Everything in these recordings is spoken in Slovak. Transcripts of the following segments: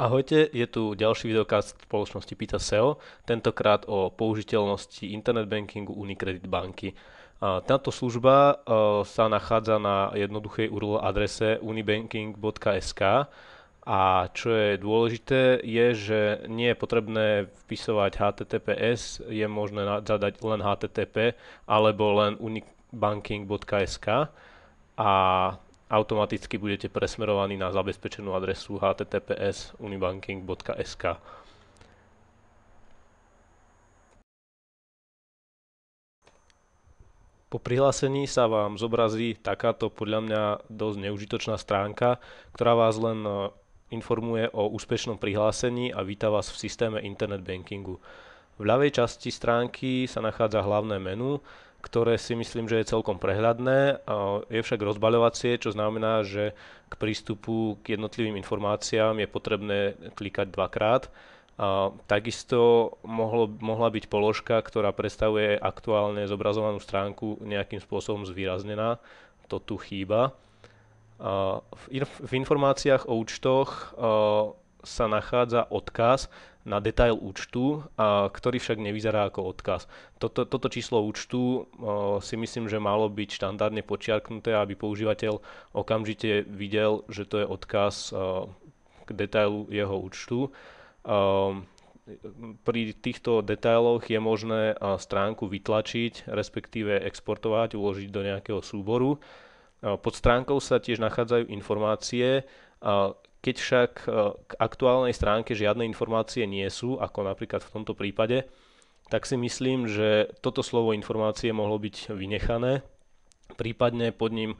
Ahojte, je tu ďalší videokast spoločnosti Pita SEO, tentokrát o použiteľnosti internet bankingu Unicredit banky. Táto služba e, sa nachádza na jednoduchej URL adrese unibanking.sk a čo je dôležité je, že nie je potrebné vpisovať HTTPS, je možné zadať len HTTP alebo len unibanking.sk a automaticky budete presmerovaní na zabezpečenú adresu https unibanking.sk. Po prihlásení sa vám zobrazí takáto podľa mňa dosť neužitočná stránka, ktorá vás len e, informuje o úspešnom prihlásení a víta vás v systéme internet bankingu. V ľavej časti stránky sa nachádza hlavné menu, ktoré si myslím, že je celkom prehľadné. Je však rozbaľovacie, čo znamená, že k prístupu k jednotlivým informáciám je potrebné klikať dvakrát. A takisto mohlo, mohla byť položka, ktorá predstavuje aktuálne zobrazovanú stránku nejakým spôsobom zvýraznená. To tu chýba. A v, v informáciách o účtoch sa nachádza odkaz, na detail účtu, a ktorý však nevyzerá ako odkaz. Toto, toto číslo účtu o, si myslím, že malo byť štandardne počiarknuté, aby používateľ okamžite videl, že to je odkaz o, k detailu jeho účtu. O, pri týchto detailoch je možné stránku vytlačiť, respektíve exportovať, uložiť do nejakého súboru. Pod stránkou sa tiež nachádzajú informácie, keď však e, k aktuálnej stránke žiadne informácie nie sú, ako napríklad v tomto prípade, tak si myslím, že toto slovo informácie mohlo byť vynechané, prípadne pod ním e,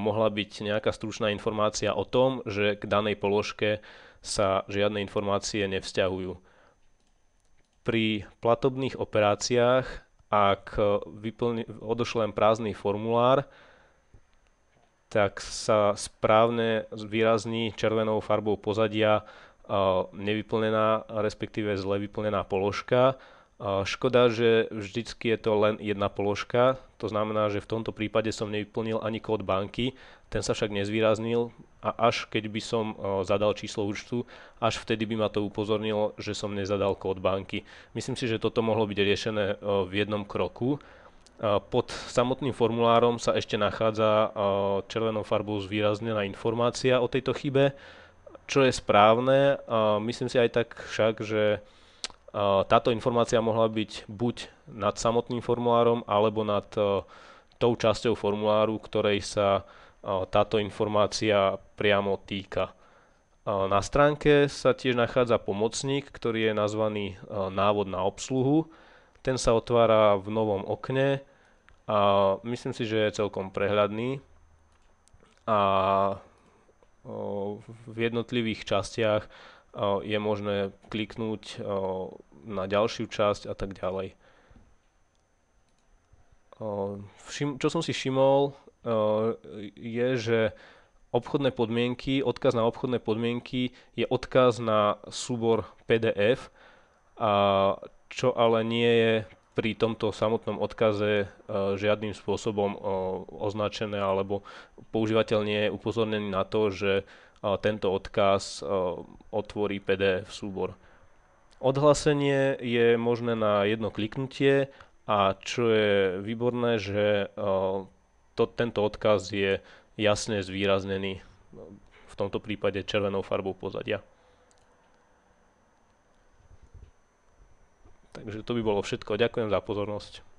mohla byť nejaká stručná informácia o tom, že k danej položke sa žiadne informácie nevzťahujú. Pri platobných operáciách, ak e, vyplň, odošlem prázdny formulár, tak sa správne výrazní červenou farbou pozadia e, nevyplnená, respektíve zle vyplnená položka. E, škoda, že vždycky je to len jedna položka, to znamená, že v tomto prípade som nevyplnil ani kód banky, ten sa však nezvýraznil a až keď by som e, zadal číslo účtu, až vtedy by ma to upozornilo, že som nezadal kód banky. Myslím si, že toto mohlo byť riešené v jednom kroku. Pod samotným formulárom sa ešte nachádza červenou farbou zvýraznená informácia o tejto chybe, čo je správne. Myslím si aj tak však, že táto informácia mohla byť buď nad samotným formulárom, alebo nad tou časťou formuláru, ktorej sa táto informácia priamo týka. Na stránke sa tiež nachádza pomocník, ktorý je nazvaný návod na obsluhu ten sa otvára v novom okne a myslím si, že je celkom prehľadný a v jednotlivých častiach je možné kliknúť na ďalšiu časť a tak ďalej. Čo som si všimol, je, že obchodné podmienky, odkaz na obchodné podmienky je odkaz na súbor PDF, a čo ale nie je pri tomto samotnom odkaze e, žiadnym spôsobom e, označené alebo používateľ nie je upozornený na to, že e, tento odkaz otvorí PDF súbor. Odhlásenie je možné na jedno kliknutie a čo je výborné, že to, tento odkaz je jasne zvýraznený v tomto prípade červenou farbou pozadia. Takže to by bolo všetko. Ďakujem za pozornosť.